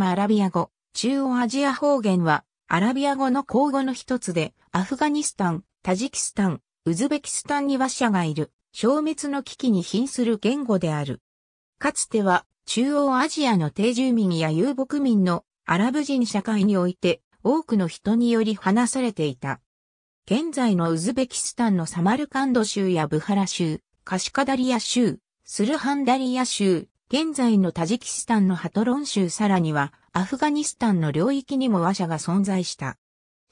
アラビア語、中央アジア方言は、アラビア語の口語の一つで、アフガニスタン、タジキスタン、ウズベキスタンに話者がいる、消滅の危機に瀕する言語である。かつては、中央アジアの定住民や遊牧民のアラブ人社会において、多くの人により話されていた。現在のウズベキスタンのサマルカンド州やブハラ州、カシカダリア州、スルハンダリア州、現在のタジキスタンのハトロン州さらにはアフガニスタンの領域にも和社が存在した。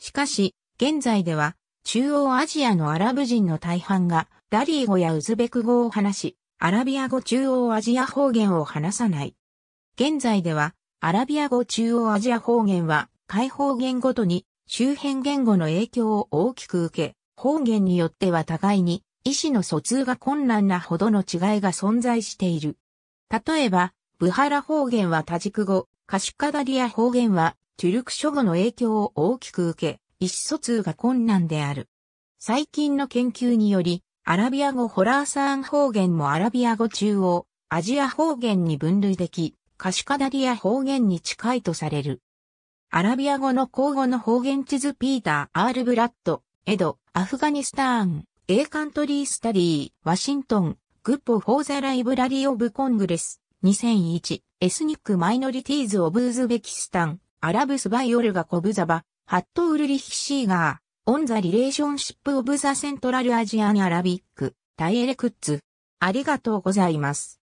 しかし、現在では中央アジアのアラブ人の大半がダリー語やウズベク語を話し、アラビア語中央アジア方言を話さない。現在ではアラビア語中央アジア方言は解放言ごとに周辺言語の影響を大きく受け、方言によっては互いに意思の疎通が困難なほどの違いが存在している。例えば、ブハラ方言はタジク語、カシュカダリア方言はチュルク諸語の影響を大きく受け、意思疎通が困難である。最近の研究により、アラビア語ホラーサーン方言もアラビア語中央、アジア方言に分類でき、カシュカダリア方言に近いとされる。アラビア語の口語の方言地図ピーター・アール・ブラッド、エド、アフガニスターン、A カントリー・スタディ、ワシントン、グッポ・フォー・ザ・ライブラリ・オブ・コングレス、2001、エスニック・マイノリティーズ・オブ・ウズベキスタン、アラブ・スバイ・オルガ・コブザバ、ハット・ウルリヒ・シーガー、オン・ザ・リレーションシップ・オブ・ザ・セントラル・アジアン・アラビック、ダイエレクッツ。ありがとうございます。